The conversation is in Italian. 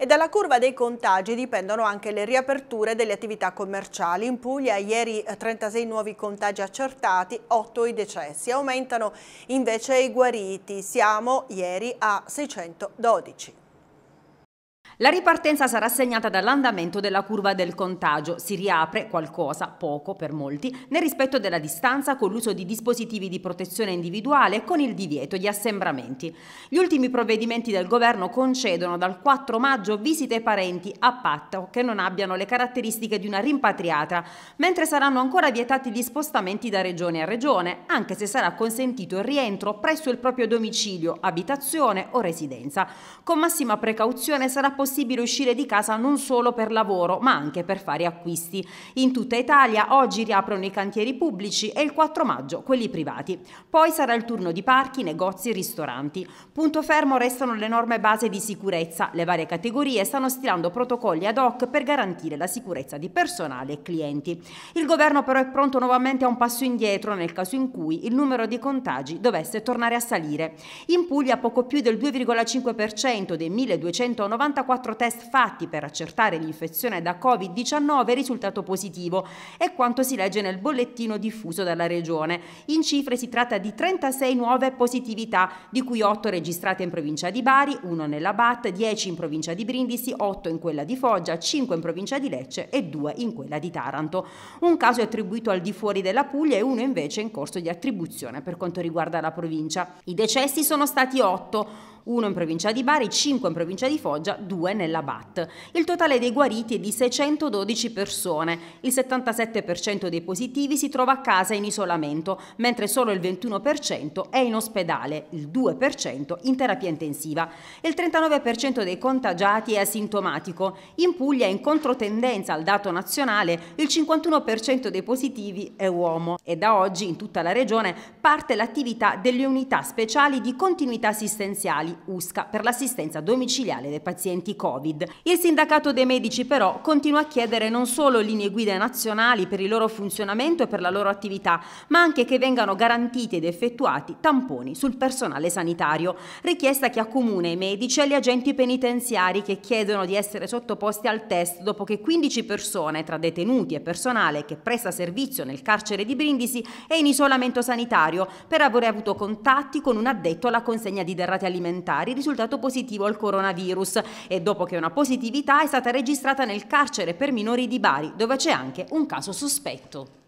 e dalla curva dei contagi dipendono anche le riaperture delle attività commerciali. In Puglia ieri 36 eh, nuovi contagi accertati, 8 i decessi. Aumentano invece i guariti, siamo ieri a 612. La ripartenza sarà segnata dall'andamento della curva del contagio, si riapre qualcosa, poco per molti, nel rispetto della distanza con l'uso di dispositivi di protezione individuale e con il divieto di assembramenti. Gli ultimi provvedimenti del governo concedono dal 4 maggio visite ai parenti a patto che non abbiano le caratteristiche di una rimpatriata, mentre saranno ancora vietati gli spostamenti da regione a regione, anche se sarà consentito il rientro presso il proprio domicilio, abitazione o residenza. Con massima precauzione sarà possibile possibile uscire di casa non solo per lavoro, ma anche per fare acquisti. In tutta Italia oggi riaprono i cantieri pubblici e il 4 maggio quelli privati. Poi sarà il turno di parchi, negozi e ristoranti. Punto fermo restano le norme base di sicurezza. Le varie categorie stanno stilando protocolli ad hoc per garantire la sicurezza di personale e clienti. Il governo però è pronto nuovamente a un passo indietro nel caso in cui il numero di contagi dovesse tornare a salire. In Puglia poco più del 2,5% dei 1294 44 test fatti per accertare l'infezione da Covid-19 risultato positivo, è quanto si legge nel bollettino diffuso dalla Regione. In cifre si tratta di 36 nuove positività, di cui 8 registrate in provincia di Bari, 1 nella BAT, 10 in provincia di Brindisi, 8 in quella di Foggia, 5 in provincia di Lecce e 2 in quella di Taranto. Un caso è attribuito al di fuori della Puglia e uno invece in corso di attribuzione per quanto riguarda la provincia. I decessi sono stati 8, 1 in provincia di Bari, 5 in provincia di Foggia, 2 nella BAT. Il totale dei guariti è di 612 persone, il 77% dei positivi si trova a casa in isolamento, mentre solo il 21% è in ospedale, il 2% in terapia intensiva. Il 39% dei contagiati è asintomatico. In Puglia, in controtendenza al dato nazionale, il 51% dei positivi è uomo e da oggi in tutta la regione parte l'attività delle unità speciali di continuità assistenziali USCA per l'assistenza domiciliare dei pazienti Covid. Il sindacato dei medici però continua a chiedere non solo linee guida nazionali per il loro funzionamento e per la loro attività, ma anche che vengano garantiti ed effettuati tamponi sul personale sanitario, richiesta che accomuna i medici e gli agenti penitenziari che chiedono di essere sottoposti al test dopo che 15 persone tra detenuti e personale che presta servizio nel carcere di Brindisi è in isolamento sanitario per aver avuto contatti con un addetto alla consegna di derrate alimentari alimentari risultato positivo al coronavirus e dopo che una positività è stata registrata nel carcere per minori di Bari, dove c'è anche un caso sospetto.